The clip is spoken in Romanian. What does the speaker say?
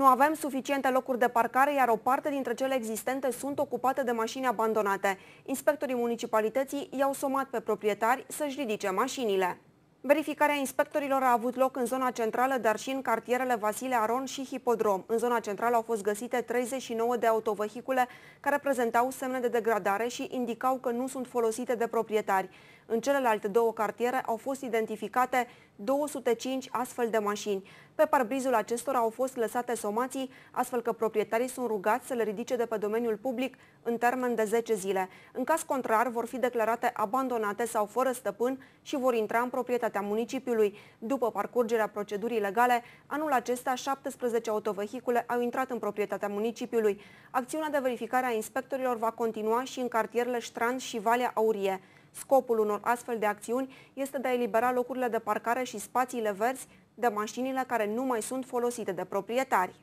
Nu avem suficiente locuri de parcare, iar o parte dintre cele existente sunt ocupate de mașini abandonate. Inspectorii municipalității i-au somat pe proprietari să-și ridice mașinile. Verificarea inspectorilor a avut loc în zona centrală, dar și în cartierele Vasile Aron și Hipodrom. În zona centrală au fost găsite 39 de autovehicule care prezentau semne de degradare și indicau că nu sunt folosite de proprietari. În celelalte două cartiere au fost identificate 205 astfel de mașini. Pe parbrizul acestora au fost lăsate somații, astfel că proprietarii sunt rugați să le ridice de pe domeniul public în termen de 10 zile. În caz contrar, vor fi declarate abandonate sau fără stăpân și vor intra în proprietatea municipiului. După parcurgerea procedurii legale, anul acesta 17 autovehicule au intrat în proprietatea municipiului. Acțiunea de verificare a inspectorilor va continua și în cartierele Strand și Valea Aurie. Scopul unor astfel de acțiuni este de a elibera locurile de parcare și spațiile verzi de mașinile care nu mai sunt folosite de proprietari.